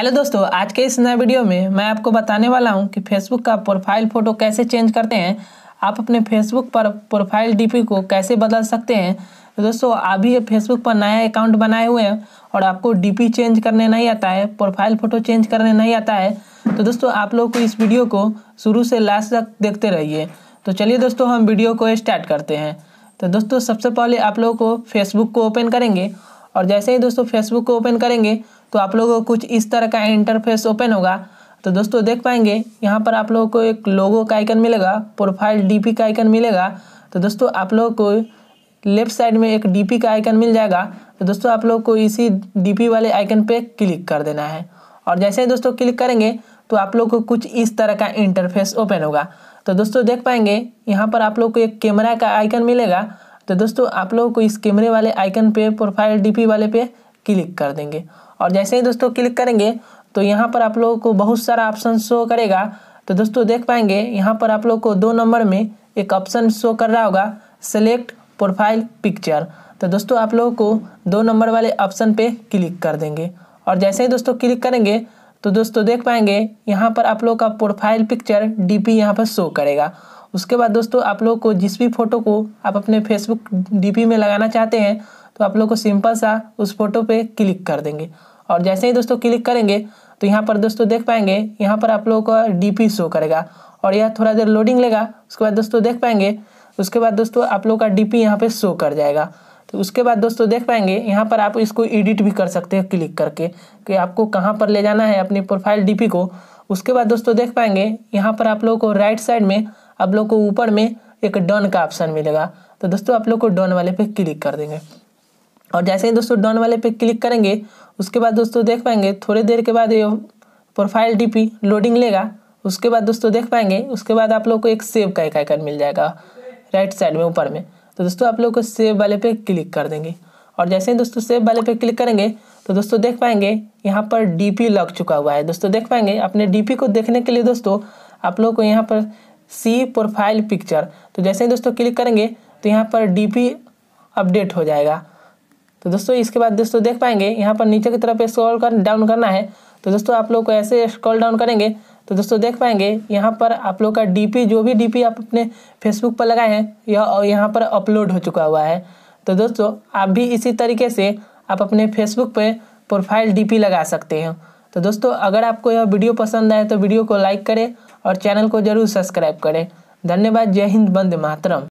hello दोस्तों आज के इस नए वीडियो में मैं आपको बताने वाला हूं कि फेसबुक का प्रोफाइल फ़ोटो कैसे चेंज करते हैं आप अपने फेसबुक पर प्रोफाइल डीपी को कैसे बदल सकते हैं तो दोस्तों अभी फेसबुक पर नया अकाउंट बनाए हुए हैं और आपको डीपी चेंज करने नहीं आता है प्रोफाइल फ़ोटो चेंज करने नहीं आता है तो दोस्तों आप लोग को इस वीडियो को शुरू से लास्ट तक देखते रहिए तो चलिए दोस्तों हम वीडियो को स्टार्ट करते हैं तो दोस्तों सबसे पहले आप लोगों को फेसबुक को ओपन करेंगे और जैसे ही दोस्तों फेसबुक को ओपन करेंगे तो आप लोगों को कुछ इस तरह का इंटरफेस ओपन होगा तो दोस्तों देख पाएंगे यहाँ पर आप लोगों को एक लोगो का आइकन मिलेगा प्रोफाइल डीपी का आइकन मिलेगा तो दोस्तों आप लोगों को लेफ्ट साइड में एक डीपी का आइकन मिल जाएगा तो दोस्तों आप लोग को इसी डीपी वाले आइकन पे क्लिक कर देना है और जैसे ही दोस्तों क्लिक करेंगे तो आप लोग को कुछ इस तरह का इंटरफेस ओपन होगा तो दोस्तों देख पाएंगे यहाँ पर आप लोग को एक कैमरा का आइकन मिलेगा तो दोस्तों आप लोगों को इस कैमरे वाले आइकन पे प्रोफाइल डीपी वाले पे क्लिक कर देंगे और जैसे ही दोस्तों क्लिक करेंगे तो यहाँ पर आप लोगों को बहुत सारा ऑप्शन शो करेगा तो दोस्तों देख पाएंगे यहाँ पर आप लोग को दो नंबर में एक ऑप्शन शो कर रहा होगा सेलेक्ट प्रोफाइल पिक्चर तो दोस्तों आप लोगों को दो नंबर वाले ऑप्शन पे क्लिक कर देंगे और जैसे ही दोस्तों क्लिक करेंगे तो दोस्तों देख पाएंगे यहाँ पर आप लोग का प्रोफाइल पिक्चर डी पी यहाँ पर शो करेगा उसके बाद दोस्तों आप लोग को जिस भी फोटो को आप अपने फेसबुक डीपी में लगाना चाहते हैं तो आप लोग को सिंपल सा उस फोटो पे क्लिक कर देंगे और जैसे ही दोस्तों क्लिक करेंगे तो यहाँ पर दोस्तों देख पाएंगे यहाँ पर आप लोगों का डी शो करेगा और यह थोड़ा देर लोडिंग लेगा उसके बाद दोस्तों देख पाएंगे उसके बाद दोस्तों आप लोग का डी पी यहाँ शो कर जाएगा तो उसके बाद दोस्तों देख पाएंगे यहाँ पर आप इसको एडिट भी कर सकते हो क्लिक करके कि आपको कहाँ पर ले जाना है अपनी प्रोफाइल डीपी को उसके बाद दोस्तों देख पाएंगे यहाँ पर आप लोगों को राइट साइड में आप लोग को ऊपर में एक डन का ऑप्शन मिलेगा तो दोस्तों आप लोग को डन वाले पे क्लिक कर देंगे और जैसे ही दोस्तों डन वाले पे क्लिक करेंगे उसके बाद दोस्तों देख पाएंगे थोड़ी देर के बाद ये प्रोफाइल डीपी लोडिंग लेगा उसके बाद दोस्तों देख पाएंगे उसके बाद आप लोग को एक सेव का एक आइकन मिल जाएगा राइट साइड में ऊपर में तो दोस्तों आप लोग को सेव वाले पे क्लिक कर देंगे और जैसे ही दोस्तों सेव वाले पे क्लिक करेंगे तो दोस्तों देख पाएंगे यहाँ पर डीपी लग चुका हुआ है दोस्तों देख पाएंगे अपने डीपी को देखने के लिए दोस्तों आप लोग को यहाँ पर सी प्रोफाइल पिक्चर तो जैसे ही दोस्तों क्लिक करेंगे तो यहाँ पर डी अपडेट हो जाएगा तो दोस्तों इसके बाद दोस्तों देख पाएंगे यहाँ पर नीचे की तरफ स्क्रॉल कर डाउन करना है तो दोस्तों आप लोग को ऐसे स्क्रॉल डाउन करेंगे तो दोस्तों देख पाएंगे यहाँ पर आप लोग का डीपी जो भी डीपी आप अपने फेसबुक पर लगाए हैं यह और यहाँ पर अपलोड हो चुका हुआ है तो दोस्तों आप भी इसी तरीके से आप अपने फेसबुक पर प्रोफाइल डी लगा सकते हैं तो दोस्तों अगर आपको यह वीडियो पसंद आए तो वीडियो को लाइक करें और चैनल को जरूर सब्सक्राइब करें धन्यवाद जय हिंद बंद मातरम